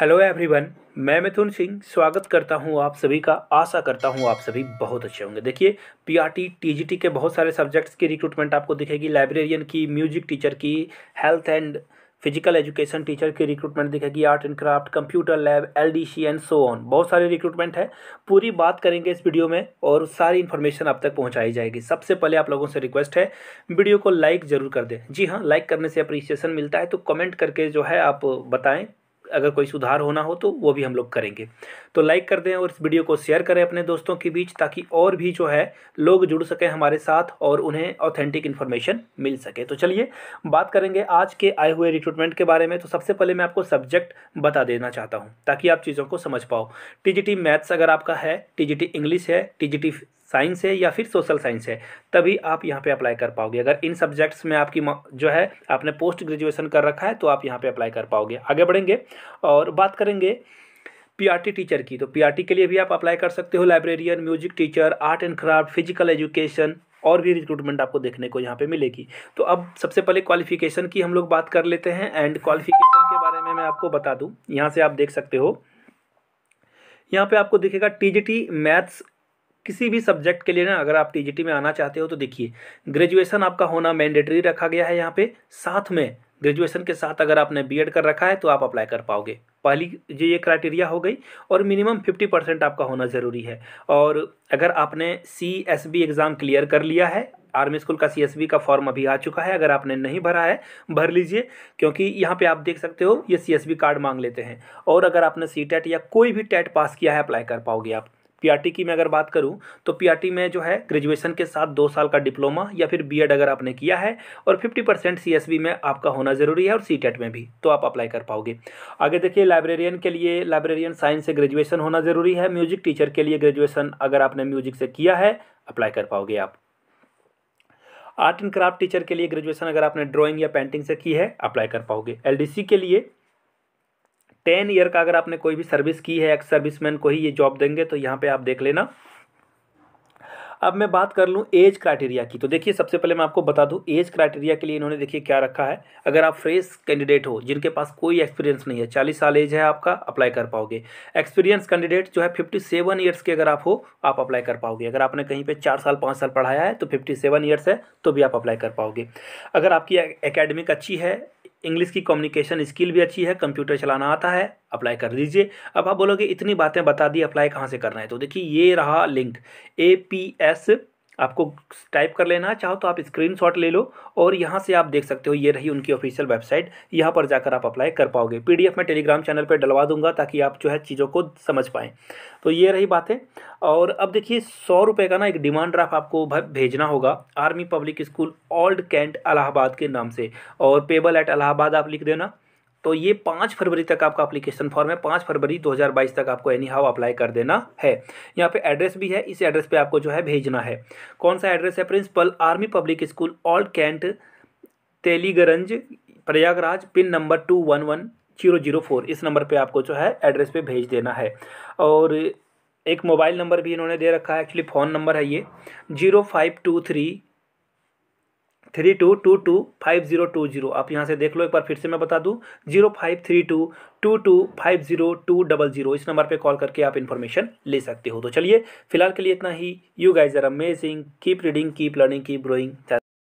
hello everyone मैं मिथुन सिंह स्वागत करता हूं आप सभी का आशा करता हूं आप सभी बहुत अच्छे होंगे देखिए पीआरटी टीजीटी के बहुत सारे सब्जेक्ट्स की रिक्रूटमेंट आपको दिखेगी लाइब्रेरियन की म्यूजिक टीचर की health and physical education teacher की रिक्रूटमेंट दिखेगी art and craft computer lab L D C and so on बहुत सारे रिक्रूटमेंट है पूरी बात करेंगे इस वीडियो में और सारी इन्फॉर्मेशन आप तक पहुंचाई जाएगी सबसे पहले आप लोगों से रिक्वेस्ट है वीडियो को लाइक ज़रूर कर दें जी हाँ लाइक करने से अप्रिसिएशन मिलता है तो कमेंट करके जो है आप बताएँ अगर कोई सुधार होना हो तो वो भी हम लोग करेंगे तो लाइक कर दें और इस वीडियो को शेयर करें अपने दोस्तों के बीच ताकि और भी जो है लोग जुड़ सकें हमारे साथ और उन्हें ऑथेंटिक इन्फॉर्मेशन मिल सके तो चलिए बात करेंगे आज के आए हुए रिक्रूटमेंट के बारे में तो सबसे पहले मैं आपको सब्जेक्ट बता देना चाहता हूँ ताकि आप चीज़ों को समझ पाओ टी मैथ्स अगर आपका है टी इंग्लिश है टी साइंस है या फिर सोशल साइंस है तभी आप यहाँ पे अप्लाई कर पाओगे अगर इन सब्जेक्ट्स में आपकी जो है आपने पोस्ट ग्रेजुएशन कर रखा है तो आप यहाँ पे अप्लाई कर पाओगे आगे बढ़ेंगे और बात करेंगे पीआरटी टीचर की तो पीआरटी के लिए भी आप अप्लाई कर सकते हो librarian music teacher art and craft physical education और भी रिक्रूटमेंट आपको देखने को यहाँ पे मिलेगी तो अब सबसे पहले क्वालिफिकेशन की हम लोग बात कर लेते हैं एंड क्वालिफिकेशन के बारे में मैं आपको बता दूँ यहाँ से आप देख सकते हो यहाँ पे आपको दिखेगा टी मैथ्स किसी भी सब्जेक्ट के लिए ना अगर आप टी में आना चाहते हो तो देखिए ग्रेजुएशन आपका होना मैंडेटरी रखा गया है यहाँ पे साथ में ग्रेजुएशन के साथ अगर आपने बीएड कर रखा है तो आप अप्लाई कर पाओगे पहली ये ये क्राइटेरिया हो गई और मिनिमम फिफ्टी परसेंट आपका होना ज़रूरी है और अगर आपने C S B exam clear कर लिया है आर्मी स्कूल का सी का फॉर्म अभी आ चुका है अगर आपने नहीं भरा है भर लीजिए क्योंकि यहाँ पे आप देख सकते हो ये सी कार्ड मांग लेते हैं और अगर आपने सी या कोई भी टेट पास किया है अप्लाई कर पाओगे आप पीआरटी की मैं अगर बात करूँ तो पीआरटी में जो है ग्रेजुएशन के साथ दो साल का डिप्लोमा या फिर बीएड अगर आपने किया है और फिफ्टी परसेंट सी में आपका होना ज़रूरी है और सी e में भी तो आप अप्लाई कर पाओगे आगे देखिए लाइब्रेरियन के लिए लाइब्रेरियन साइंस से ग्रेजुएशन होना ज़रूरी है म्यूजिक टीचर के लिए ग्रेजुएशन अगर आपने म्यूजिक से किया है अप्लाई कर पाओगे आप आर्ट एंड क्राफ्ट टीचर के लिए ग्रेजुएशन अगर आपने ड्राइंग या पेंटिंग से की है अप्लाई कर पाओगे एलडीसी के लिए टेन ईयर का अगर आपने कोई भी सर्विस की है एक्स सर्विसमैन को ही ये जॉब देंगे तो यहाँ पे आप देख लेना अब मैं बात कर लूँ एज क्राइटेरिया की तो देखिए सबसे पहले मैं आपको बता दूँ एज क्राइटेरिया के लिए इन्होंने देखिए क्या रखा है अगर आप फ्रेश कैंडिडेट हो जिनके पास कोई एक्सपीरियंस नहीं है चालीस साल एज है आपका अप्लाई कर पाओगे एक्सपीरियंस कैंडिडेट जो है फिफ्टी सेवन ईयर्स के अगर आप हो आप अप्लाई कर पाओगे अगर आपने कहीं पर चार साल पाँच साल पढ़ाया है तो फिफ्टी सेवन ईयर्स है तो भी आप अप्लाई कर पाओगे अगर आपकी अकेडमिक अच्छी है इंग्लिश की कम्युनिकेशन स्किल भी अच्छी है कंप्यूटर चलाना आता है अप्लाई कर दीजिए अब आप बोलोगे इतनी बातें बता दी अप्लाई कहाँ से करना है तो देखिए ये रहा लिंक ए पी एस आपको टाइप कर लेना चाहो तो आप स्क्रीनशॉट ले लो और यहाँ से आप देख सकते हो ये रही उनकी ऑफिशियल वेबसाइट यहाँ पर जाकर आप अप्लाई कर पाओगे पीडीएफ मैं टेलीग्राम चैनल पर डलवा दूंगा ताकि आप जो है चीज़ों को समझ पाएँ तो ये रही बातें और अब देखिए सौ रुपये का ना एक डिमांड ड्राफ्ट आपको भेजना होगा Army Public School Old Cantt Allahabad के नाम से और पेबल एट अलाहाबाद आप लिख देना तो ये पाँच फरवरी तक आपका अप्लीकेशन फॉर्म है पाँच फरवरी 2022 तक आपको एनी हाउ अप्लाई कर देना है यहाँ पे एड्रेस भी है इस एड्रेस पे आपको जो है भेजना है कौन सा एड्रेस है principal Army Public School Old Cantt Teliarganj Prayagraj pin number two one one zero zero four इस नंबर पे आपको जो है एड्रेस पे भेज देना है और एक मोबाइल नंबर भी इन्होंने दे रखा है एक्चुअली फ़ोन नंबर है ये zero five two three three two two two five zero two zero आप यहाँ से देख लो एक बार फिर से मैं बता दूँ zero five three two two two five zero two double zero इस नंबर पे कॉल करके आप इन्फॉर्मेशन ले सकते हो तो चलिए फिलहाल के लिए इतना ही you guys are amazing keep reading keep learning keep growing